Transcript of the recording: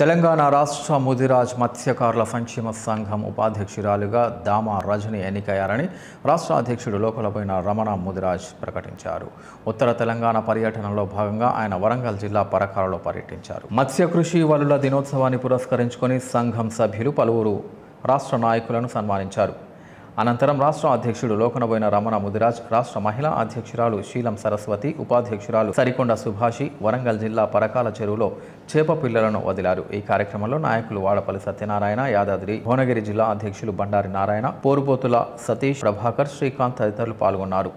తెలంగాణ రాష్ట్ర ముదిరాజ్ మత్స్యకారుల సంక్షేమ సంఘం ఉపాధ్యక్షురాలుగా దామా రజని ఎన్నికయ్యారని రాష్ట్ర అధ్యక్షుడు లోకలపైన రమణ ముదిరాజ్ ప్రకటించారు ఉత్తర తెలంగాణ పర్యటనలో భాగంగా ఆయన వరంగల్ జిల్లా పరకాలలో పర్యటించారు మత్స్య కృషి వలుల దినోత్సవాన్ని పురస్కరించుకొని సంఘం సభ్యులు పలువురు రాష్ట్ర నాయకులను సన్మానించారు అనంతరం రాష్ట్ర అధ్యక్షుడు లోకనబోయిన రమణ ముదిరాజ్ రాష్ట్ర మహిళా అధ్యక్షురాలు శీలం సరస్వతి ఉపాధ్యక్షురాలు సరికొండ సుభాషి వరంగల్ జిల్లా పరకాల చెరువులో చేప పిల్లలను వదిలారు ఈ కార్యక్రమంలో నాయకులు వాడపల్లి సత్యనారాయణ యాదాద్రి భువనగిరి జిల్లా అధ్యక్షులు బండారి నారాయణ పోరుపోతుల సతీష్ ప్రభాకర్ శ్రీకాంత్ తదితరులు పాల్గొన్నారు